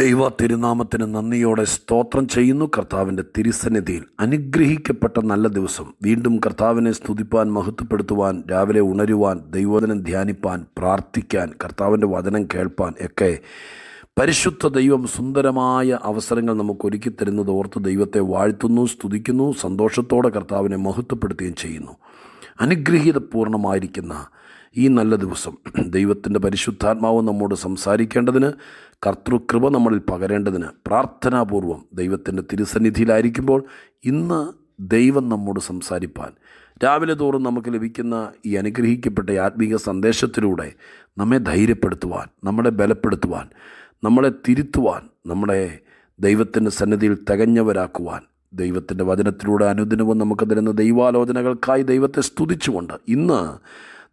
ദൈവ തിരുനാമത്തിന് നന്ദിയോടെ സ്തോത്രം ചെയ്യുന്നു കർത്താവിൻ്റെ തിരുസന്നിധിയിൽ അനുഗ്രഹിക്കപ്പെട്ട നല്ല ദിവസം വീണ്ടും കർത്താവിനെ സ്തുതിപ്പാൻ മഹത്വപ്പെടുത്തുവാൻ രാവിലെ ഉണരുവാൻ ദൈവവചനം ധ്യാനിപ്പാൻ പ്രാർത്ഥിക്കാൻ കർത്താവിൻ്റെ വചനം കേൾപ്പാൻ ഒക്കെ പരിശുദ്ധ ദൈവം സുന്ദരമായ അവസരങ്ങൾ നമുക്ക് ഒരുക്കി തരുന്നത് ഓർത്ത് ദൈവത്തെ വാഴ്ത്തുന്നു സ്തുതിക്കുന്നു സന്തോഷത്തോടെ കർത്താവിനെ മഹത്വപ്പെടുത്തുകയും ചെയ്യുന്നു അനുഗ്രഹീതപൂർണമായിരിക്കുന്ന ഈ നല്ല ദിവസം ദൈവത്തിൻ്റെ പരിശുദ്ധാത്മാവ് നമ്മോട് സംസാരിക്കേണ്ടതിന് കർത്തൃകൃപ നമ്മളിൽ പകരേണ്ടതിന് പ്രാർത്ഥനാപൂർവം ദൈവത്തിൻ്റെ തിരുസന്നിധിയിലായിരിക്കുമ്പോൾ ഇന്ന് ദൈവം നമ്മോട് സംസാരിപ്പാൻ രാവിലെ തോറും നമുക്ക് ലഭിക്കുന്ന ഈ അനുഗ്രഹിക്കപ്പെട്ട ആത്മീക സന്ദേശത്തിലൂടെ നമ്മെ ധൈര്യപ്പെടുത്തുവാൻ നമ്മളെ ബലപ്പെടുത്തുവാൻ നമ്മളെ തിരുത്തുവാൻ നമ്മളെ ദൈവത്തിൻ്റെ സന്നിധിയിൽ തികഞ്ഞവരാക്കുവാൻ ദൈവത്തിൻ്റെ വചനത്തിലൂടെ അനുദിനവും നമുക്ക് തരുന്ന ദൈവാലോചനകൾക്കായി ദൈവത്തെ സ്തുതിച്ചുകൊണ്ട് ഇന്ന്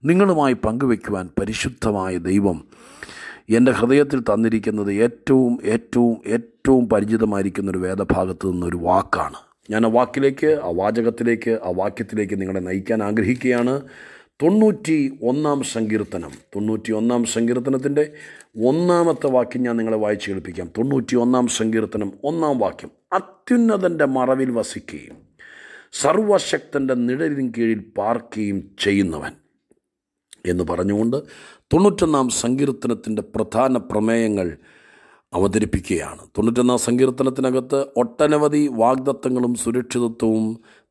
നിങ്ങളുമായി പങ്കുവയ്ക്കുവാൻ പരിശുദ്ധമായ ദൈവം എൻ്റെ ഹൃദയത്തിൽ തന്നിരിക്കുന്നത് ഏറ്റവും ഏറ്റവും ഏറ്റവും പരിചിതമായിരിക്കുന്നൊരു വേദഭാഗത്ത് നിന്നൊരു വാക്കാണ് ഞാൻ ആ വാക്കിലേക്ക് ആ വാചകത്തിലേക്ക് ആ വാക്യത്തിലേക്ക് നിങ്ങളെ നയിക്കാൻ ആഗ്രഹിക്കുകയാണ് തൊണ്ണൂറ്റി ഒന്നാം സങ്കീർത്തനം തൊണ്ണൂറ്റി ഒന്നാം സങ്കീർത്തനത്തിൻ്റെ ഒന്നാമത്തെ വാക്യം ഞാൻ നിങ്ങളെ വായിച്ചു കേൾപ്പിക്കാം തൊണ്ണൂറ്റി ഒന്നാം സങ്കീർത്തനം ഒന്നാം വാക്യം അത്യുന്നതൻ്റെ മറവിൽ വസിക്കുകയും സർവശക്തൻ്റെ നിഴലിൻ കീഴിൽ പാർക്കുകയും ചെയ്യുന്നവൻ എന്ന് പറഞ്ഞുകൊണ്ട് തൊണ്ണൂറ്റൊന്നാം സങ്കീർത്തനത്തിൻ്റെ പ്രധാന പ്രമേയങ്ങൾ അവതരിപ്പിക്കുകയാണ് തൊണ്ണൂറ്റൊന്നാം സങ്കീർത്തനത്തിനകത്ത് ഒട്ടനവധി വാഗ്ദത്തങ്ങളും സുരക്ഷിതത്വവും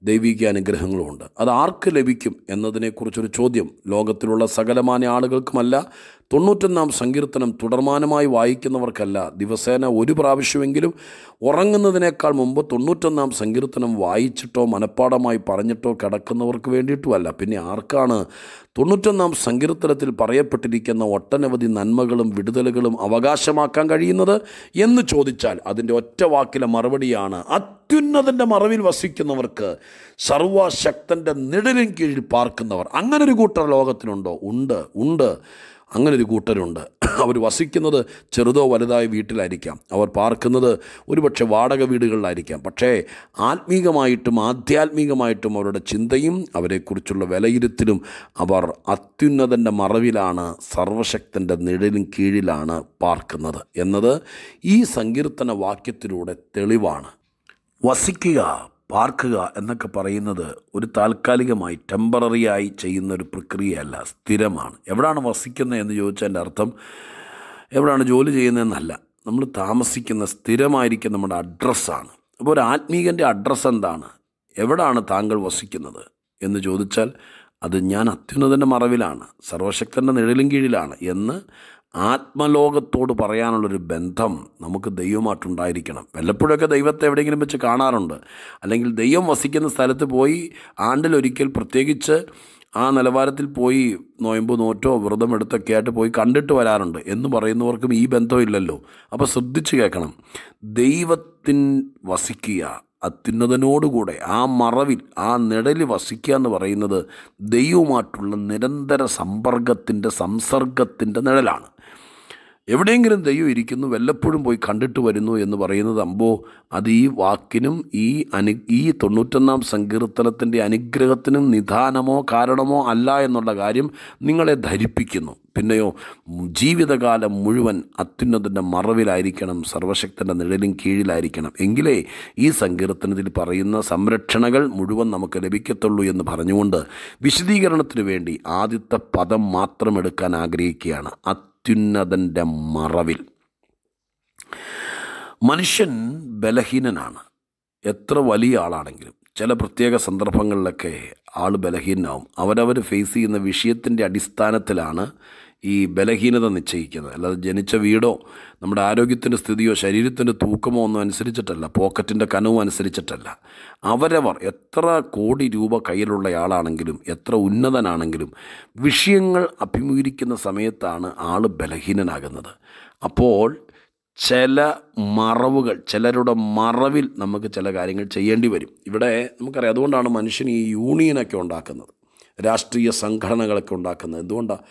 ദൈവിക അനുഗ്രഹങ്ങളുമുണ്ട് അത് ആർക്ക് ലഭിക്കും എന്നതിനെക്കുറിച്ചൊരു ചോദ്യം ലോകത്തിലുള്ള സകലമാന ആളുകൾക്കുമല്ല തൊണ്ണൂറ്റൊന്നാം സങ്കീർത്തനം തുടർമാനമായി വായിക്കുന്നവർക്കല്ല ദിവസേന ഒരു പ്രാവശ്യമെങ്കിലും ഉറങ്ങുന്നതിനേക്കാൾ മുമ്പ് തൊണ്ണൂറ്റൊന്നാം സങ്കീർത്തനം വായിച്ചിട്ടോ മനഃപ്പാടമായി പറഞ്ഞിട്ടോ കിടക്കുന്നവർക്ക് വേണ്ടിയിട്ടുമല്ല പിന്നെ ആർക്കാണ് തൊണ്ണൂറ്റൊന്നാം സങ്കീർത്തനത്തിൽ പറയപ്പെട്ടിരിക്കുന്ന ഒട്ടനവധി നന്മകളും വിടുതലുകളും അവകാശമാക്കാൻ കഴിയുന്നത് എന്ന് ചോദിച്ചാൽ അതിൻ്റെ ഒറ്റ വാക്കിലെ മറുപടിയാണ് അത്യുന്നതൻ്റെ മറവിൽ വസിക്കുന്നവർക്ക് സർവശക്തൻ്റെ നിഴലിൻ കീഴിൽ പാർക്കുന്നവർ അങ്ങനൊരു കൂട്ടർ ലോകത്തിനുണ്ടോ ഉണ്ട് ഉണ്ട് അങ്ങനൊരു കൂട്ടരുണ്ട് അവർ വസിക്കുന്നത് ചെറുതോ വലുതായ വീട്ടിലായിരിക്കാം അവർ പാർക്കുന്നത് ഒരുപക്ഷെ വാടക വീടുകളിലായിരിക്കാം പക്ഷേ ആത്മീകമായിട്ടും ആധ്യാത്മികമായിട്ടും അവരുടെ ചിന്തയും അവരെക്കുറിച്ചുള്ള വിലയിരുത്തലും അവർ അത്യുന്നതൻ്റെ മറവിലാണ് സർവശക്തൻ്റെ നിഴലിൻ കീഴിലാണ് പാർക്കുന്നത് എന്നത് ഈ സങ്കീർത്തന വാക്യത്തിലൂടെ തെളിവാണ് വസിക്കുക പാർക്കുക എന്നൊക്കെ പറയുന്നത് ഒരു താൽക്കാലികമായി ടെമ്പററിയായി ചെയ്യുന്ന ഒരു പ്രക്രിയയല്ല സ്ഥിരമാണ് എവിടെയാണ് വസിക്കുന്നത് എന്ന് ചോദിച്ചതിൻ്റെ അർത്ഥം എവിടെയാണ് ജോലി ചെയ്യുന്നതെന്നല്ല നമ്മൾ താമസിക്കുന്ന സ്ഥിരമായിരിക്കുന്ന നമ്മുടെ അഡ്രസ്സാണ് അപ്പോൾ ഒരു ആത്മീകൻ്റെ അഡ്രസ്സ് എന്താണ് എവിടാണ് താങ്കൾ വസിക്കുന്നത് എന്ന് ചോദിച്ചാൽ അത് ഞാൻ അത്യുന്നതൻ്റെ മറവിലാണ് സർവശക്തൻ്റെ നിഴലും കീഴിലാണ് എന്ന് ആത്മലോകത്തോട് പറയാനുള്ളൊരു ബന്ധം നമുക്ക് ദൈവമായിട്ടുണ്ടായിരിക്കണം വല്ലപ്പോഴൊക്കെ ദൈവത്തെ എവിടെയെങ്കിലും വെച്ച് കാണാറുണ്ട് അല്ലെങ്കിൽ ദൈവം വസിക്കുന്ന സ്ഥലത്ത് പോയി ആണ്ടിലൊരിക്കൽ പ്രത്യേകിച്ച് ആ നിലവാരത്തിൽ പോയി നോയമ്പ് നോറ്റോ വ്രതം എടുത്തൊക്കെ ആയിട്ട് പോയി കണ്ടിട്ട് വരാറുണ്ട് എന്ന് പറയുന്നവർക്കും ഈ ബന്ധമില്ലല്ലോ അപ്പോൾ ശ്രദ്ധിച്ച് കേൾക്കണം ദൈവത്തിൻ വസിക്കുക അത്യുന്നതനോടുകൂടെ ആ മറവിൽ ആ നിഴലിൽ വസിക്കുക എന്ന് പറയുന്നത് ദൈവമായിട്ടുള്ള നിരന്തര സമ്പർക്കത്തിൻ്റെ സംസർഗത്തിൻ്റെ നിഴലാണ് എവിടെയെങ്കിലും ദൈവം ഇരിക്കുന്നു വല്ലപ്പോഴും പോയി കണ്ടിട്ട് വരുന്നു എന്ന് പറയുന്നത് അമ്പോ അത് ഈ വാക്കിനും ഈ അനു ഈ തൊണ്ണൂറ്റൊന്നാം സങ്കീർത്തനത്തിൻ്റെ അനുഗ്രഹത്തിനും നിധാനമോ കാരണമോ അല്ല എന്നുള്ള കാര്യം നിങ്ങളെ ധരിപ്പിക്കുന്നു പിന്നെയോ ജീവിതകാലം മുഴുവൻ അത്യുന്നതിൻ്റെ മറവിലായിരിക്കണം സർവശക്തൻ്റെ നിഴലിൻ കീഴിലായിരിക്കണം എങ്കിലേ ഈ സങ്കീർത്തനത്തിൽ പറയുന്ന സംരക്ഷണകൾ മുഴുവൻ നമുക്ക് ലഭിക്കത്തുള്ളൂ എന്ന് പറഞ്ഞുകൊണ്ട് വിശദീകരണത്തിന് വേണ്ടി ആദ്യത്തെ പദം മാത്രം എടുക്കാൻ ആഗ്രഹിക്കുകയാണ് അത്യുന്നതൻ്റെ മറവിൽ മനുഷ്യൻ ബലഹീനനാണ് എത്ര വലിയ ആളാണെങ്കിലും ചില പ്രത്യേക സന്ദർഭങ്ങളിലൊക്കെ ആൾ ബലഹീനനാവും അവരവർ ഫേസ് ചെയ്യുന്ന വിഷയത്തിൻ്റെ അടിസ്ഥാനത്തിലാണ് ഈ ബലഹീനത നിശ്ചയിക്കുന്നത് അല്ലാതെ ജനിച്ച വീടോ നമ്മുടെ ആരോഗ്യത്തിൻ്റെ സ്ഥിതിയോ ശരീരത്തിൻ്റെ തൂക്കമോ ഒന്നും അനുസരിച്ചിട്ടല്ല പോക്കറ്റിൻ്റെ കനവും അനുസരിച്ചിട്ടല്ല അവരവർ എത്ര കോടി രൂപ കയ്യിലുള്ളയാളാണെങ്കിലും എത്ര ഉന്നതനാണെങ്കിലും വിഷയങ്ങൾ അഭിമുഖീകരിക്കുന്ന സമയത്താണ് ആൾ ബലഹീനനാകുന്നത് അപ്പോൾ ചില മറവുകൾ ചിലരുടെ മറവിൽ നമുക്ക് ചില കാര്യങ്ങൾ ചെയ്യേണ്ടി വരും ഇവിടെ നമുക്കറിയാം അതുകൊണ്ടാണ് മനുഷ്യൻ ഈ യൂണിയനൊക്കെ ഉണ്ടാക്കുന്നത് രാഷ്ട്രീയ സംഘടനകളൊക്കെ ഉണ്ടാക്കുന്നത് എന്തുകൊണ്ടാണ്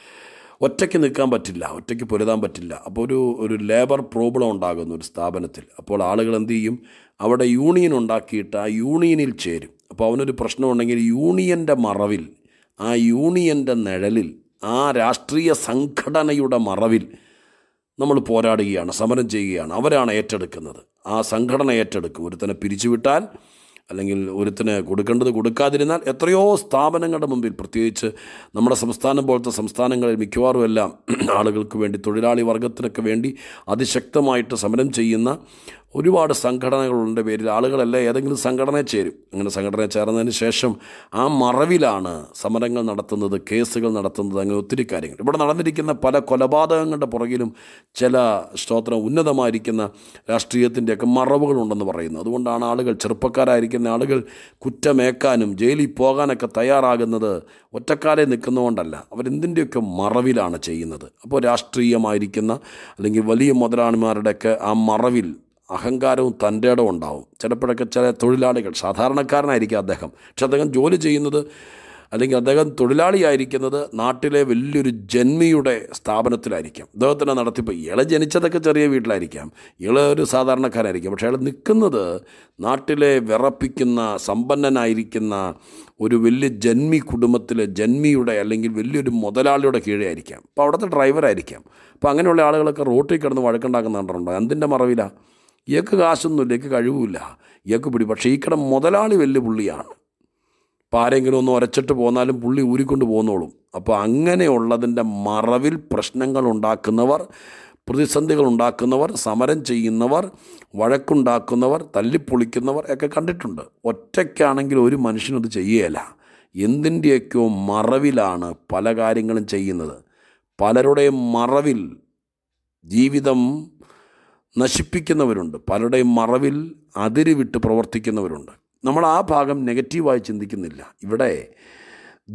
ഒറ്റയ്ക്ക് നിൽക്കാൻ പറ്റില്ല ഒറ്റയ്ക്ക് പൊരുതാൻ പറ്റില്ല അപ്പോൾ ഒരു ഒരു ലേബർ പ്രോബ്ലം ഉണ്ടാകുന്നു ഒരു സ്ഥാപനത്തിൽ അപ്പോൾ ആളുകൾ എന്ത് ചെയ്യും അവിടെ യൂണിയൻ ഉണ്ടാക്കിയിട്ട് ആ യൂണിയനിൽ ചേരും അപ്പോൾ അവനൊരു പ്രശ്നമുണ്ടെങ്കിൽ യൂണിയൻ്റെ മറവിൽ ആ യൂണിയൻ്റെ നിഴലിൽ ആ രാഷ്ട്രീയ സംഘടനയുടെ മറവിൽ നമ്മൾ പോരാടുകയാണ് സമരം ചെയ്യുകയാണ് അവരാണ് ഏറ്റെടുക്കുന്നത് ആ സംഘടന ഏറ്റെടുക്കും ഒരുത്തനെ പിരിച്ചുവിട്ടാൽ അല്ലെങ്കിൽ ഒരുത്തിന് കൊടുക്കേണ്ടത് കൊടുക്കാതിരുന്നാൽ എത്രയോ സ്ഥാപനങ്ങളുടെ മുമ്പിൽ പ്രത്യേകിച്ച് നമ്മുടെ സംസ്ഥാനം പോലത്തെ സംസ്ഥാനങ്ങളിൽ മിക്കവാറും എല്ലാം ആളുകൾക്ക് വേണ്ടി തൊഴിലാളി വർഗത്തിനൊക്കെ വേണ്ടി അതിശക്തമായിട്ട് സമരം ചെയ്യുന്ന ഒരുപാട് സംഘടനകളുണ്ട് പേരിൽ ആളുകളല്ല ഏതെങ്കിലും സംഘടന ചേരും അങ്ങനെ സംഘടന ചേർന്നതിന് ശേഷം ആ മറവിലാണ് സമരങ്ങൾ നടത്തുന്നത് കേസുകൾ നടത്തുന്നത് അങ്ങനെ ഒത്തിരി കാര്യങ്ങൾ ഇവിടെ നടന്നിരിക്കുന്ന പല കൊലപാതകങ്ങളുടെ പുറകിലും ചില സ്തോത്രം ഉന്നതമായിരിക്കുന്ന രാഷ്ട്രീയത്തിൻ്റെയൊക്കെ മറവുകളുണ്ടെന്ന് പറയുന്നു അതുകൊണ്ടാണ് ആളുകൾ ചെറുപ്പക്കാരായിരിക്കുന്ന ആളുകൾ കുറ്റമേക്കാനും ജയിലിൽ പോകാനൊക്കെ തയ്യാറാകുന്നത് ഒറ്റക്കാലെ നിൽക്കുന്നതുകൊണ്ടല്ല അവരെന്തിൻ്റെയൊക്കെ മറവിലാണ് ചെയ്യുന്നത് അപ്പോൾ രാഷ്ട്രീയമായിരിക്കുന്ന അല്ലെങ്കിൽ വലിയ മുതലാളിമാരുടെയൊക്കെ ആ മറവിൽ അഹങ്കാരവും തൻ്റെ ഇടം ഉണ്ടാവും ചിലപ്പോഴൊക്കെ ചില തൊഴിലാളികൾ സാധാരണക്കാരനായിരിക്കും അദ്ദേഹം പക്ഷെ അദ്ദേഹം ജോലി ചെയ്യുന്നത് അല്ലെങ്കിൽ അദ്ദേഹം തൊഴിലാളിയായിരിക്കുന്നത് നാട്ടിലെ വലിയൊരു ജന്മിയുടെ സ്ഥാപനത്തിലായിരിക്കാം അദ്ദേഹത്തിൻ്റെ നടത്തിപ്പ് ഇള ജനിച്ചതൊക്കെ ചെറിയ വീട്ടിലായിരിക്കാം ഇള ഒരു സാധാരണക്കാരായിരിക്കാം പക്ഷേ അയാൾ നിൽക്കുന്നത് നാട്ടിലെ വിറപ്പിക്കുന്ന സമ്പന്നനായിരിക്കുന്ന ഒരു വലിയ ജന്മി കുടുംബത്തിലെ ജന്മിയുടെ അല്ലെങ്കിൽ വലിയൊരു മുതലാളിയുടെ കീഴേ ആയിരിക്കാം അപ്പോൾ അവിടുത്തെ ഡ്രൈവറായിരിക്കാം അപ്പോൾ അങ്ങനെയുള്ള ആളുകളൊക്കെ റോട്ടിൽ കിടന്ന് വഴക്കുണ്ടാക്കുന്ന കണ്ടിട്ടുണ്ടോ എന്തിൻ്റെ മറവിലാണ് ഇയാൾക്ക് കാശൊന്നുമില്ല ഇയാൾക്ക് കഴിവില്ല ഇയാൾക്ക് പിടി പക്ഷേ ഈ കട മുതലാളി വലിയ പുള്ളിയാണ് അപ്പോൾ ആരെങ്കിലും ഒന്ന് ഒരച്ചിട്ട് പോന്നാലും പുള്ളി ഊരിക്കൊണ്ട് പോന്നോളും അപ്പോൾ അങ്ങനെയുള്ളതിൻ്റെ മറവിൽ പ്രശ്നങ്ങൾ ഉണ്ടാക്കുന്നവർ പ്രതിസന്ധികൾ ഉണ്ടാക്കുന്നവർ സമരം ചെയ്യുന്നവർ വഴക്കുണ്ടാക്കുന്നവർ തല്ലിപ്പൊളിക്കുന്നവർ ഒക്കെ കണ്ടിട്ടുണ്ട് ഒറ്റയ്ക്കാണെങ്കിൽ ഒരു മനുഷ്യനത് ചെയ്യുകയില്ല എന്തിൻ്റെയൊക്കെയോ മറവിലാണ് പല കാര്യങ്ങളും ചെയ്യുന്നത് പലരുടെയും മറവിൽ ജീവിതം നശിപ്പിക്കുന്നവരുണ്ട് പലരുടെയും മറവിൽ അതിര് വിട്ട് പ്രവർത്തിക്കുന്നവരുണ്ട് നമ്മൾ ആ ഭാഗം നെഗറ്റീവായി ചിന്തിക്കുന്നില്ല ഇവിടെ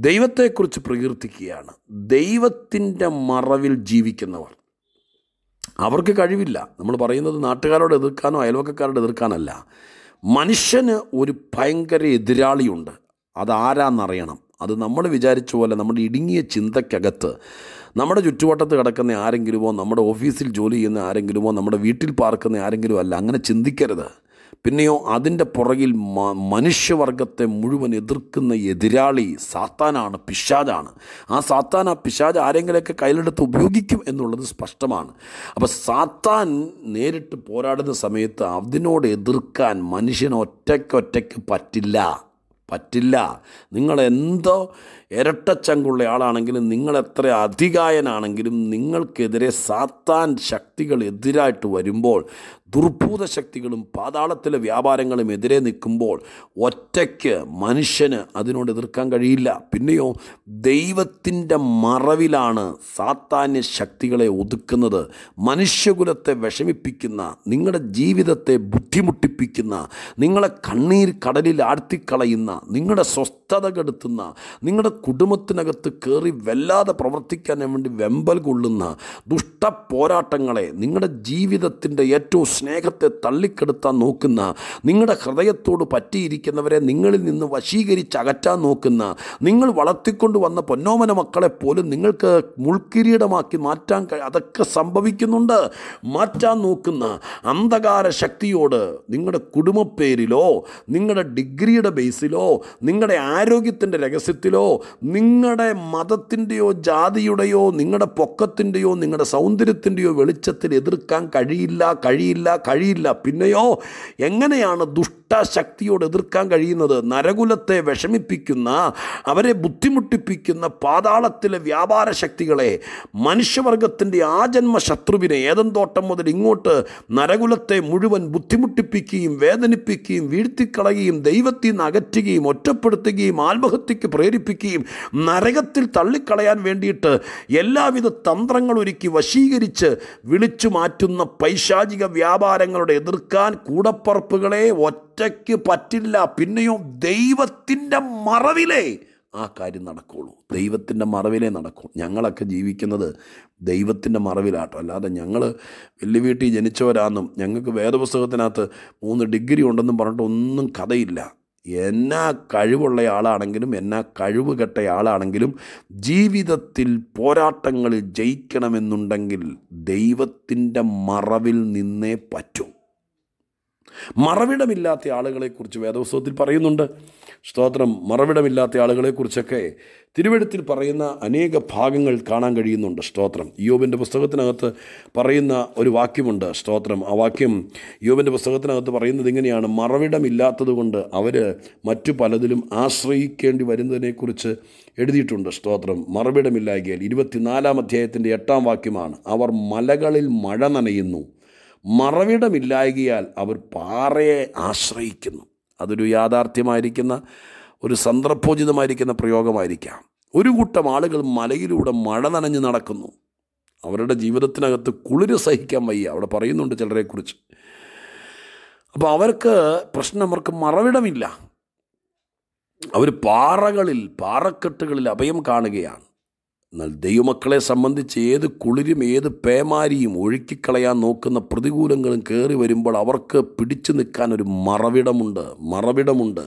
ദൈവത്തെക്കുറിച്ച് പ്രകീർത്തിക്കുകയാണ് ദൈവത്തിൻ്റെ മറവിൽ ജീവിക്കുന്നവർ അവർക്ക് കഴിവില്ല നമ്മൾ പറയുന്നത് നാട്ടുകാരോട് എതിർക്കാനോ അയൽവക്കക്കാരോട് എതിർക്കാനല്ല മനുഷ്യന് ഒരു ഭയങ്കര എതിരാളിയുണ്ട് അതാരാന്നറിയണം അത് നമ്മൾ വിചാരിച്ച പോലെ നമ്മുടെ ഇടുങ്ങിയ ചിന്തയ്ക്കകത്ത് നമ്മുടെ ചുറ്റുവട്ടത്ത് കിടക്കുന്ന ആരെങ്കിലുമോ നമ്മുടെ ഓഫീസിൽ ജോലി ചെയ്യുന്ന ആരെങ്കിലുമോ നമ്മുടെ വീട്ടിൽ പാർക്കുന്ന ആരെങ്കിലും അല്ല അങ്ങനെ ചിന്തിക്കരുത് പിന്നെയോ അതിൻ്റെ പുറകിൽ മനുഷ്യവർഗത്തെ മുഴുവൻ എതിർക്കുന്ന എതിരാളി സാത്താനാണ് പിശാജാണ് ആ സാത്താൻ ആ പിശാജ് ആരെങ്കിലൊക്കെ കയ്യിലെടുത്ത് ഉപയോഗിക്കും എന്നുള്ളത് സ്പഷ്ടമാണ് അപ്പോൾ സാത്താൻ നേരിട്ട് പോരാടുന്ന സമയത്ത് അതിനോട് എതിർക്കാൻ മനുഷ്യന് ഒറ്റയ്ക്കൊറ്റയ്ക്ക് പറ്റില്ല പറ്റില്ല നിങ്ങൾ എന്തോ ഇരട്ടച്ചങ്കുള്ള ആളാണെങ്കിലും നിങ്ങൾ എത്ര അധികായനാണെങ്കിലും നിങ്ങൾക്കെതിരെ സാത്താൻ ശക്തികൾ എതിരായിട്ട് വരുമ്പോൾ ദുർഭൂത ശക്തികളും പാതാളത്തിലെ വ്യാപാരങ്ങളും എതിരെ നിൽക്കുമ്പോൾ ഒറ്റയ്ക്ക് മനുഷ്യന് അതിനോട് എതിർക്കാൻ കഴിയില്ല പിന്നെയോ ദൈവത്തിൻ്റെ മറവിലാണ് സാത്താന്യ ശക്തികളെ ഒതുക്കുന്നത് മനുഷ്യകുലത്തെ വിഷമിപ്പിക്കുന്ന നിങ്ങളുടെ ജീവിതത്തെ ബുദ്ധിമുട്ടിപ്പിക്കുന്ന നിങ്ങളെ കണ്ണീർ കടലിൽ ആഴ്ത്തിക്കളയുന്ന നിങ്ങളുടെ സ്വസ്ഥത കെടുത്തുന്ന നിങ്ങളുടെ കുടുംബത്തിനകത്ത് കയറി വല്ലാതെ പ്രവർത്തിക്കാൻ വേണ്ടി വെമ്പൽ കൊള്ളുന്ന ദുഷ്ട പോരാട്ടങ്ങളെ നിങ്ങളുടെ ജീവിതത്തിൻ്റെ ഏറ്റവും സ്നേഹത്തെ തള്ളിക്കെടുത്താൻ നോക്കുന്ന നിങ്ങളുടെ ഹൃദയത്തോട് പറ്റിയിരിക്കുന്നവരെ നിങ്ങളിൽ നിന്ന് വശീകരിച്ച് അകറ്റാൻ നോക്കുന്ന നിങ്ങൾ വളർത്തിക്കൊണ്ട് വന്ന പൊന്നോമന മക്കളെ പോലും നിങ്ങൾക്ക് മുൾക്കിരീടമാക്കി മാറ്റാൻ അതൊക്കെ സംഭവിക്കുന്നുണ്ട് മാറ്റാൻ നോക്കുന്ന അന്ധകാര ശക്തിയോട് നിങ്ങളുടെ കുടുംബപ്പേരിലോ നിങ്ങളുടെ ഡിഗ്രിയുടെ ബേസിലോ നിങ്ങളുടെ ആരോഗ്യത്തിൻ്റെ രഹസ്യത്തിലോ നിങ്ങളുടെ മതത്തിൻ്റെയോ ജാതിയുടെയോ നിങ്ങളുടെ പൊക്കത്തിൻ്റെയോ നിങ്ങളുടെ സൗന്ദര്യത്തിൻ്റെയോ വെളിച്ചത്തിൽ എതിർക്കാൻ കഴിയില്ല കഴിയില്ല പറ്റില്ല കഴിയില്ല പിന്നെയോ എങ്ങനെയാണ് ദുഷ്ടശക്തിയോട് എതിർക്കാൻ കഴിയുന്നത് നരകുലത്തെ വിഷമിപ്പിക്കുന്ന അവരെ ബുദ്ധിമുട്ടിപ്പിക്കുന്ന പാതാളത്തിലെ വ്യാപാര ശക്തികളെ മനുഷ്യവർഗത്തിൻ്റെ ജന്മ ശത്രുവിനെ ഏതൻ തോട്ടം മുതൽ ഇങ്ങോട്ട് നരകുലത്തെ മുഴുവൻ ബുദ്ധിമുട്ടിപ്പിക്കുകയും വേദനിപ്പിക്കുകയും വീഴ്ത്തിക്കളയുകയും ദൈവത്തിൽ നിന്ന് അകറ്റുകയും ഒറ്റപ്പെടുത്തുകയും ആത്മഹത്യക്ക് പ്രേരിപ്പിക്കുകയും നരകത്തിൽ തള്ളിക്കളയാൻ വേണ്ടിയിട്ട് എല്ലാവിധ തന്ത്രങ്ങൾ ഒരുക്കി വശീകരിച്ച് വിളിച്ചു മാറ്റുന്ന പൈശാചിക വ്യാപാര വ്യാപാരങ്ങളുടെ എതിർക്കാൻ കൂടപ്പറപ്പുകളെ ഒറ്റയ്ക്ക് പറ്റില്ല പിന്നെയും ദൈവത്തിൻ്റെ മറവിലേ ആ കാര്യം നടക്കുള്ളൂ ദൈവത്തിൻ്റെ മറവിലേ നടക്കൂ ഞങ്ങളൊക്കെ ജീവിക്കുന്നത് ദൈവത്തിൻ്റെ മറവിലാട്ടോ അല്ലാതെ ഞങ്ങൾ വലിയ വീട്ടിൽ ജനിച്ചവരാന്നും ഞങ്ങൾക്ക് വേദപുസ്തകത്തിനകത്ത് മൂന്ന് ഡിഗ്രി ഉണ്ടെന്നും പറഞ്ഞിട്ട് ഒന്നും കഥയില്ല എന്നാ കഴിവുള്ള ആളാണെങ്കിലും എന്നാ കഴിവ് കെട്ടയാളാണെങ്കിലും ആളാണെങ്കിലും ജീവിതത്തിൽ പോരാട്ടങ്ങൾ ജയിക്കണമെന്നുണ്ടെങ്കിൽ ദൈവത്തിൻ്റെ മറവിൽ നിന്നേ പറ്റൂ മറവിടമില്ലാത്ത ആളുകളെക്കുറിച്ച് വേദോത്സവത്തിൽ പറയുന്നുണ്ട് സ്തോത്രം മറവിടമില്ലാത്ത ആളുകളെക്കുറിച്ചൊക്കെ തിരുവഴുത്തിൽ പറയുന്ന അനേക ഭാഗങ്ങൾ കാണാൻ കഴിയുന്നുണ്ട് സ്തോത്രം യോബിൻ്റെ പുസ്തകത്തിനകത്ത് പറയുന്ന ഒരു വാക്യമുണ്ട് സ്തോത്രം ആ വാക്യം യോബിൻ്റെ പുസ്തകത്തിനകത്ത് പറയുന്നത് ഇങ്ങനെയാണ് മറവിടമില്ലാത്തതുകൊണ്ട് അവർ മറ്റു പലതിലും ആശ്രയിക്കേണ്ടി വരുന്നതിനെക്കുറിച്ച് എഴുതിയിട്ടുണ്ട് സ്തോത്രം മറവിടമില്ലായ്കയിൽ ഇരുപത്തിനാലാം അധ്യായത്തിൻ്റെ എട്ടാം വാക്യമാണ് അവർ മലകളിൽ മഴ നനയുന്നു മറവിടമില്ലായകിയാൽ അവർ പാറയെ ആശ്രയിക്കുന്നു അതൊരു യാഥാർത്ഥ്യമായിരിക്കുന്ന ഒരു സന്ദർഭോചിതമായിരിക്കുന്ന പ്രയോഗമായിരിക്കാം ഒരു കൂട്ടം ആളുകൾ മലയിലൂടെ മഴ നനഞ്ഞ് നടക്കുന്നു അവരുടെ ജീവിതത്തിനകത്ത് കുളിര് സഹിക്കാൻ വയ്യ അവിടെ പറയുന്നുണ്ട് ചിലരെക്കുറിച്ച് അപ്പോൾ അവർക്ക് പ്രശ്നം അവർക്ക് മറവിടമില്ല അവർ പാറകളിൽ പാറക്കെട്ടുകളിൽ അഭയം കാണുകയാണ് എന്നാൽ ദൈവമക്കളെ സംബന്ധിച്ച് ഏത് കുളിരും ഏത് പേമാരിയും ഒഴുക്കിക്കളയാൻ നോക്കുന്ന പ്രതികൂലങ്ങളും കയറി വരുമ്പോൾ അവർക്ക് പിടിച്ചു നിൽക്കാൻ ഒരു മറവിടമുണ്ട് മറവിടമുണ്ട്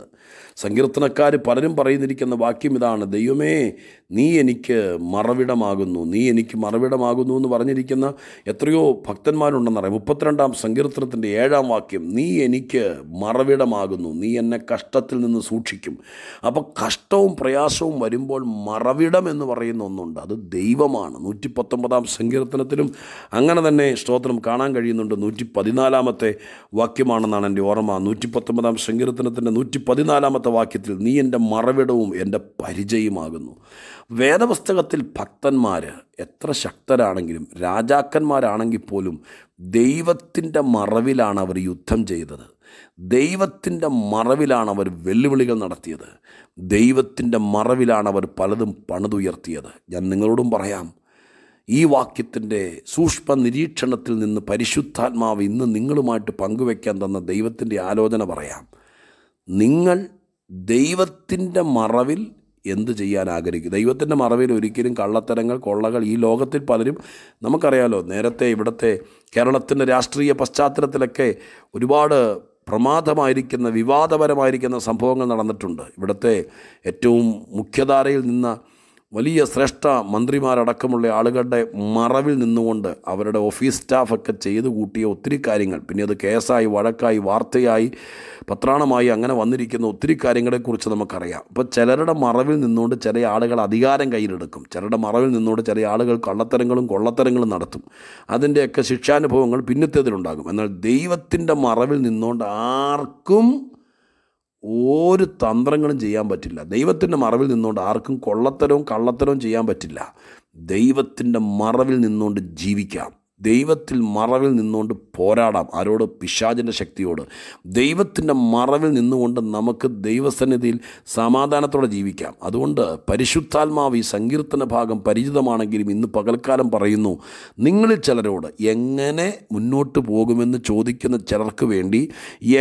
സങ്കീർത്തനക്കാർ പലരും പറയുന്നിരിക്കുന്ന വാക്യം ഇതാണ് ദൈവമേ നീ എനിക്ക് മറവിടമാകുന്നു നീ എനിക്ക് മറവിടമാകുന്നു എന്ന് പറഞ്ഞിരിക്കുന്ന എത്രയോ ഭക്തന്മാരുണ്ടെന്നറിയാം മുപ്പത്തിരണ്ടാം സങ്കീർത്തനത്തിൻ്റെ ഏഴാം വാക്യം നീ എനിക്ക് മറവിടമാകുന്നു നീ എന്നെ കഷ്ടത്തിൽ നിന്ന് സൂക്ഷിക്കും അപ്പോൾ കഷ്ടവും പ്രയാസവും വരുമ്പോൾ മറവിടം എന്ന് പറയുന്ന ഒന്നുണ്ട് അത് ദൈവമാണ് നൂറ്റി പത്തൊമ്പതാം സങ്കീർത്തനത്തിലും അങ്ങനെ തന്നെ സ്തോത്രം കാണാൻ കഴിയുന്നുണ്ട് നൂറ്റി പതിനാലാമത്തെ വാക്യമാണെന്നാണ് എൻ്റെ ഓർമ്മ നൂറ്റി പത്തൊമ്പതാം സങ്കീർത്തനത്തിൻ്റെ നൂറ്റി പതിനാലാമത്തെ പതിനാറാമത്തെ വാക്യത്തിൽ നീ എൻ്റെ മറവിടവും എൻ്റെ പരിചയമാകുന്നു വേദപുസ്തകത്തിൽ ഭക്തന്മാർ എത്ര ശക്തരാണെങ്കിലും രാജാക്കന്മാരാണെങ്കിൽ പോലും ദൈവത്തിൻ്റെ മറവിലാണ് അവർ യുദ്ധം ചെയ്തത് ദൈവത്തിൻ്റെ മറവിലാണ് അവർ വെല്ലുവിളികൾ നടത്തിയത് ദൈവത്തിൻ്റെ മറവിലാണ് അവർ പലതും പണിതുയർത്തിയത് ഞാൻ നിങ്ങളോടും പറയാം ഈ വാക്യത്തിൻ്റെ സൂക്ഷ്മ നിരീക്ഷണത്തിൽ നിന്ന് പരിശുദ്ധാത്മാവ് ഇന്ന് നിങ്ങളുമായിട്ട് പങ്കുവയ്ക്കാൻ തന്ന ദൈവത്തിൻ്റെ ആലോചന പറയാം നിങ്ങൾ ദൈവത്തിൻ്റെ മറവിൽ എന്ത് ചെയ്യാൻ ആഗ്രഹിക്കും ദൈവത്തിൻ്റെ മറവിൽ ഒരിക്കലും കള്ളത്തരങ്ങൾ കൊള്ളകൾ ഈ ലോകത്തിൽ പലരും നമുക്കറിയാലോ നേരത്തെ ഇവിടുത്തെ കേരളത്തിൻ്റെ രാഷ്ട്രീയ പശ്ചാത്തലത്തിലൊക്കെ ഒരുപാട് പ്രമാദമായിരിക്കുന്ന വിവാദപരമായിരിക്കുന്ന സംഭവങ്ങൾ നടന്നിട്ടുണ്ട് ഇവിടുത്തെ ഏറ്റവും മുഖ്യധാരയിൽ നിന്ന വലിയ ശ്രേഷ്ഠ മന്ത്രിമാരടക്കമുള്ള ആളുകളുടെ മറവിൽ നിന്നുകൊണ്ട് അവരുടെ ഓഫീസ് സ്റ്റാഫൊക്കെ ചെയ്തു കൂട്ടിയ ഒത്തിരി കാര്യങ്ങൾ പിന്നെ അത് കേസായി വഴക്കായി വാർത്തയായി പത്രാണമായി അങ്ങനെ വന്നിരിക്കുന്ന ഒത്തിരി കാര്യങ്ങളെക്കുറിച്ച് നമുക്കറിയാം അപ്പോൾ ചിലരുടെ മറവിൽ നിന്നുകൊണ്ട് ചില ആളുകൾ അധികാരം കയ്യിലെടുക്കും ചിലരുടെ മറവിൽ നിന്നുകൊണ്ട് ചില ആളുകൾ കള്ളത്തരങ്ങളും കൊള്ളത്തരങ്ങളും നടത്തും അതിൻ്റെയൊക്കെ ശിക്ഷാനുഭവങ്ങൾ പിന്നത്തേതിലുണ്ടാകും എന്നാൽ ദൈവത്തിൻ്റെ മറവിൽ നിന്നുകൊണ്ട് ആർക്കും ഒരു തന്ത്രങ്ങളും ചെയ്യാൻ പറ്റില്ല ദൈവത്തിൻ്റെ മറവിൽ നിന്നുകൊണ്ട് ആർക്കും കൊള്ളത്തരവും കള്ളത്തരവും ചെയ്യാൻ പറ്റില്ല ദൈവത്തിൻ്റെ മറവിൽ നിന്നുകൊണ്ട് ജീവിക്കാം ദൈവത്തിൽ മറവിൽ നിന്നുകൊണ്ട് പോരാടാം ആരോട് പിശാചിൻ്റെ ശക്തിയോട് ദൈവത്തിൻ്റെ മറവിൽ നിന്നുകൊണ്ട് നമുക്ക് ദൈവസന്നിധിയിൽ സമാധാനത്തോടെ ജീവിക്കാം അതുകൊണ്ട് പരിശുദ്ധാത്മാവ് ഈ സങ്കീർത്തന ഭാഗം പരിചിതമാണെങ്കിലും ഇന്ന് പകൽക്കാലം പറയുന്നു നിങ്ങളിൽ ചിലരോട് എങ്ങനെ മുന്നോട്ട് പോകുമെന്ന് ചോദിക്കുന്ന ചിലർക്ക് വേണ്ടി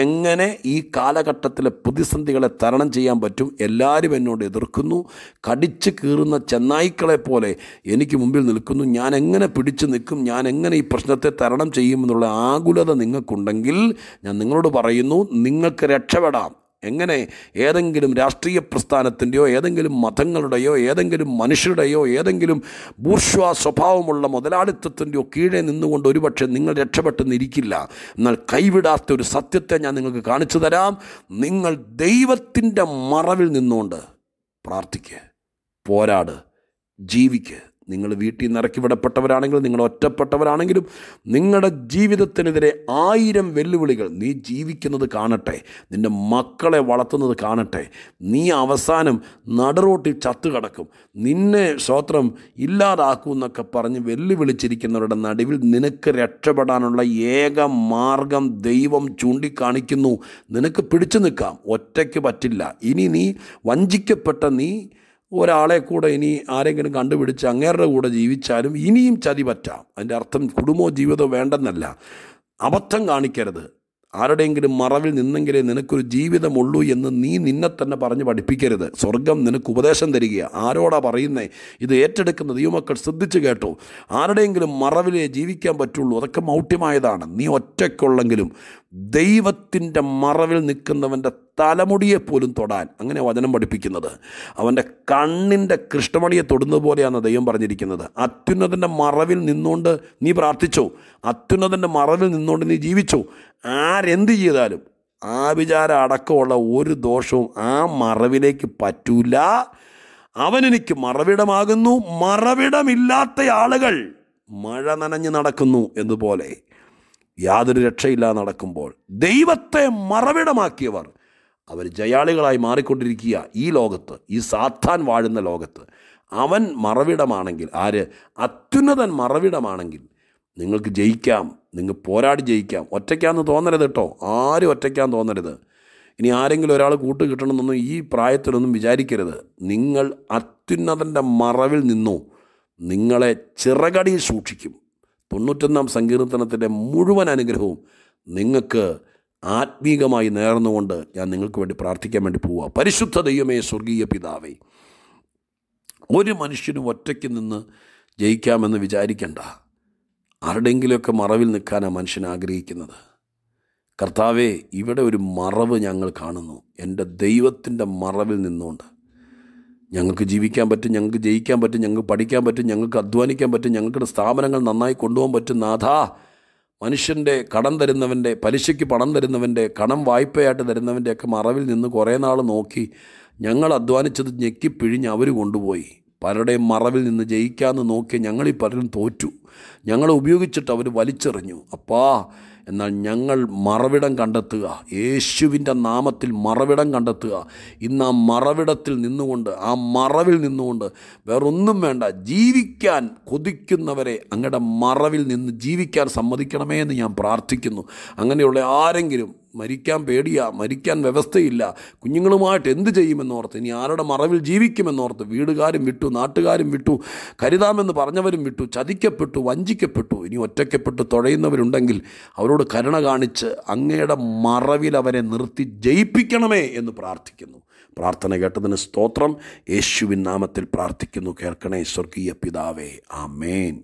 എങ്ങനെ ഈ കാലഘട്ടത്തിലെ പ്രതിസന്ധികളെ തരണം ചെയ്യാൻ പറ്റും എല്ലാവരും എന്നോട് എതിർക്കുന്നു കടിച്ച് കീറുന്ന ചെന്നായ്ക്കളെ പോലെ എനിക്ക് മുമ്പിൽ നിൽക്കുന്നു ഞാൻ എങ്ങനെ പിടിച്ചു നിൽക്കും ഞാൻ എങ്ങനെ എങ്ങനെ ഈ പ്രശ്നത്തെ തരണം ചെയ്യുമെന്നുള്ള ആകുലത നിങ്ങൾക്കുണ്ടെങ്കിൽ ഞാൻ നിങ്ങളോട് പറയുന്നു നിങ്ങൾക്ക് രക്ഷപ്പെടാം എങ്ങനെ ഏതെങ്കിലും രാഷ്ട്രീയ പ്രസ്ഥാനത്തിൻ്റെയോ ഏതെങ്കിലും മതങ്ങളുടെയോ ഏതെങ്കിലും മനുഷ്യരുടെയോ ഏതെങ്കിലും ബൂർഷ്വ സ്വഭാവമുള്ള മുതലാളിത്തത്തിൻ്റെയോ കീഴെ നിന്നുകൊണ്ട് ഒരുപക്ഷെ നിങ്ങൾ രക്ഷപ്പെട്ടെന്നിരിക്കില്ല എന്നാൽ കൈവിടാത്ത ഒരു സത്യത്തെ ഞാൻ നിങ്ങൾക്ക് കാണിച്ചു തരാം നിങ്ങൾ ദൈവത്തിൻ്റെ മറവിൽ നിന്നുകൊണ്ട് പ്രാർത്ഥിക്കുക പോരാട് ജീവിക്കുക നിങ്ങൾ വീട്ടിൽ നിന്ന് ഇറക്കി വിടപ്പെട്ടവരാണെങ്കിലും നിങ്ങൾ ഒറ്റപ്പെട്ടവരാണെങ്കിലും നിങ്ങളുടെ ജീവിതത്തിനെതിരെ ആയിരം വെല്ലുവിളികൾ നീ ജീവിക്കുന്നത് കാണട്ടെ നിൻ്റെ മക്കളെ വളർത്തുന്നത് കാണട്ടെ നീ അവസാനം നടുറോട്ടിൽ കടക്കും നിന്നെ സ്വോത്രം ഇല്ലാതാക്കും എന്നൊക്കെ പറഞ്ഞ് വെല്ലുവിളിച്ചിരിക്കുന്നവരുടെ നടുവിൽ നിനക്ക് രക്ഷപ്പെടാനുള്ള ഏക മാർഗം ദൈവം ചൂണ്ടിക്കാണിക്കുന്നു നിനക്ക് പിടിച്ചു നിൽക്കാം ഒറ്റയ്ക്ക് പറ്റില്ല ഇനി നീ വഞ്ചിക്കപ്പെട്ട നീ ഒരാളെ കൂടെ ഇനി ആരെങ്കിലും കണ്ടുപിടിച്ച് അങ്ങേരുടെ കൂടെ ജീവിച്ചാലും ഇനിയും ചതി പറ്റാം അതിൻ്റെ അർത്ഥം കുടുംബമോ ജീവിതമോ വേണ്ടെന്നല്ല അബദ്ധം കാണിക്കരുത് ആരുടെയെങ്കിലും മറവിൽ നിന്നെങ്കിലേ നിനക്കൊരു ജീവിതമുള്ളൂ എന്ന് നീ നിന്നെ തന്നെ പറഞ്ഞ് പഠിപ്പിക്കരുത് സ്വർഗം നിനക്ക് ഉപദേശം തരിക ആരോടാ പറയുന്നേ ഇത് ഏറ്റെടുക്കുന്ന ദൈവമക്കൾ ശ്രദ്ധിച്ച് കേട്ടോ ആരുടെയെങ്കിലും മറവിലേ ജീവിക്കാൻ പറ്റുള്ളൂ അതൊക്കെ മൗഢ്യമായതാണ് നീ ഒറ്റയ്ക്കുള്ളെങ്കിലും ദൈവത്തിൻ്റെ മറവിൽ നിൽക്കുന്നവൻ്റെ തലമുടിയെ പോലും തൊടാൻ അങ്ങനെ വചനം പഠിപ്പിക്കുന്നത് അവൻ്റെ കണ്ണിൻ്റെ കൃഷ്ണമണിയെ തൊടുന്ന പോലെയാണ് ദൈവം പറഞ്ഞിരിക്കുന്നത് അത്യുന്നതൻ്റെ മറവിൽ നിന്നുകൊണ്ട് നീ പ്രാർത്ഥിച്ചോ അത്യുന്നതൻ്റെ മറവിൽ നിന്നുകൊണ്ട് നീ ജീവിച്ചോ ആരെന്ത് ചെയ്താലും ആ വിചാരം അടക്കമുള്ള ഒരു ദോഷവും ആ മറവിലേക്ക് പറ്റൂല അവനെനിക്ക് മറവിടമാകുന്നു മറവിടമില്ലാത്ത ആളുകൾ മഴ നനഞ്ഞ് നടക്കുന്നു എന്നുപോലെ യാതൊരു രക്ഷയില്ലാതെ നടക്കുമ്പോൾ ദൈവത്തെ മറവിടമാക്കിയവർ അവർ ജയാളികളായി മാറിക്കൊണ്ടിരിക്കുക ഈ ലോകത്ത് ഈ സാത്താൻ വാഴുന്ന ലോകത്ത് അവൻ മറവിടമാണെങ്കിൽ ആര് അത്യുന്നതൻ മറവിടമാണെങ്കിൽ നിങ്ങൾക്ക് ജയിക്കാം നിങ്ങൾ പോരാടി ജയിക്കാം ഒറ്റയ്ക്കാന്ന് തോന്നരുത് കേട്ടോ ആരും ഒറ്റയ്ക്കാന്ന് തോന്നരുത് ഇനി ആരെങ്കിലും ഒരാൾ കൂട്ട് കിട്ടണമെന്നൊന്നും ഈ പ്രായത്തിലൊന്നും വിചാരിക്കരുത് നിങ്ങൾ അത്യുന്നതൻ്റെ മറവിൽ നിന്നു നിങ്ങളെ ചിറകടിയിൽ സൂക്ഷിക്കും തൊണ്ണൂറ്റൊന്നാം സങ്കീർത്തനത്തിൻ്റെ മുഴുവൻ അനുഗ്രഹവും നിങ്ങൾക്ക് ആത്മീകമായി നേർന്നുകൊണ്ട് ഞാൻ നിങ്ങൾക്ക് വേണ്ടി പ്രാർത്ഥിക്കാൻ വേണ്ടി പോവുക പരിശുദ്ധ ദൈവമേ സ്വർഗീയ പിതാവേ ഒരു മനുഷ്യനും ഒറ്റയ്ക്ക് നിന്ന് ജയിക്കാമെന്ന് വിചാരിക്കണ്ട ആരുടെങ്കിലുമൊക്കെ മറവിൽ നിൽക്കാനാണ് മനുഷ്യൻ ആഗ്രഹിക്കുന്നത് കർത്താവേ ഇവിടെ ഒരു മറവ് ഞങ്ങൾ കാണുന്നു എൻ്റെ ദൈവത്തിൻ്റെ മറവിൽ നിന്നുകൊണ്ട് ഞങ്ങൾക്ക് ജീവിക്കാൻ പറ്റും ഞങ്ങൾക്ക് ജയിക്കാൻ പറ്റും ഞങ്ങൾക്ക് പഠിക്കാൻ പറ്റും ഞങ്ങൾക്ക് അധ്വാനിക്കാൻ പറ്റും ഞങ്ങളുടെ സ്ഥാപനങ്ങൾ നന്നായി കൊണ്ടുപോകാൻ പറ്റും നാഥാ മനുഷ്യൻ്റെ കടം തരുന്നവൻ്റെ പലിശയ്ക്ക് പണം തരുന്നവൻ്റെ കടം വായ്പയായിട്ട് തരുന്നവൻ്റെ ഒക്കെ മറവിൽ നിന്ന് കുറേ നാൾ നോക്കി ഞങ്ങൾ അധ്വാനിച്ചത് ഞെക്കിപ്പിഴിഞ്ഞ് അവർ കൊണ്ടുപോയി പലരുടെയും മറവിൽ നിന്ന് ജയിക്കാമെന്ന് നോക്കി ഞങ്ങളീ പലരും തോറ്റു ഞങ്ങളെ ഉപയോഗിച്ചിട്ട് അവർ വലിച്ചെറിഞ്ഞു അപ്പാ എന്നാൽ ഞങ്ങൾ മറവിടം കണ്ടെത്തുക യേശുവിൻ്റെ നാമത്തിൽ മറവിടം കണ്ടെത്തുക ഇന്ന് ആ മറവിടത്തിൽ നിന്നുകൊണ്ട് ആ മറവിൽ നിന്നുകൊണ്ട് വേറൊന്നും വേണ്ട ജീവിക്കാൻ കൊതിക്കുന്നവരെ അങ്ങയുടെ മറവിൽ നിന്ന് ജീവിക്കാൻ സമ്മതിക്കണമേ എന്ന് ഞാൻ പ്രാർത്ഥിക്കുന്നു അങ്ങനെയുള്ള ആരെങ്കിലും മരിക്കാൻ പേടിയാ മരിക്കാൻ വ്യവസ്ഥയില്ല കുഞ്ഞുങ്ങളുമായിട്ട് എന്ത് ചെയ്യുമെന്നോർത്ത് ഇനി ആരുടെ മറവിൽ ജീവിക്കുമെന്നോർത്ത് വീടുകാരും വിട്ടു നാട്ടുകാരും വിട്ടു കരുതാമെന്ന് പറഞ്ഞവരും വിട്ടു ചതിക്കപ്പെട്ടു വഞ്ചിക്കപ്പെട്ടു ഇനി ഒറ്റയ്ക്കപ്പെട്ടു തുഴയുന്നവരുണ്ടെങ്കിൽ അവരോട് കരുണ കാണിച്ച് അങ്ങയുടെ മറവിൽ അവരെ നിർത്തി ജയിപ്പിക്കണമേ എന്ന് പ്രാർത്ഥിക്കുന്നു പ്രാർത്ഥന കേട്ടതിന് സ്തോത്രം യേശുവിൻ നാമത്തിൽ പ്രാർത്ഥിക്കുന്നു കേൾക്കണേ സ്വർഗീയ പിതാവേ ആമേൻ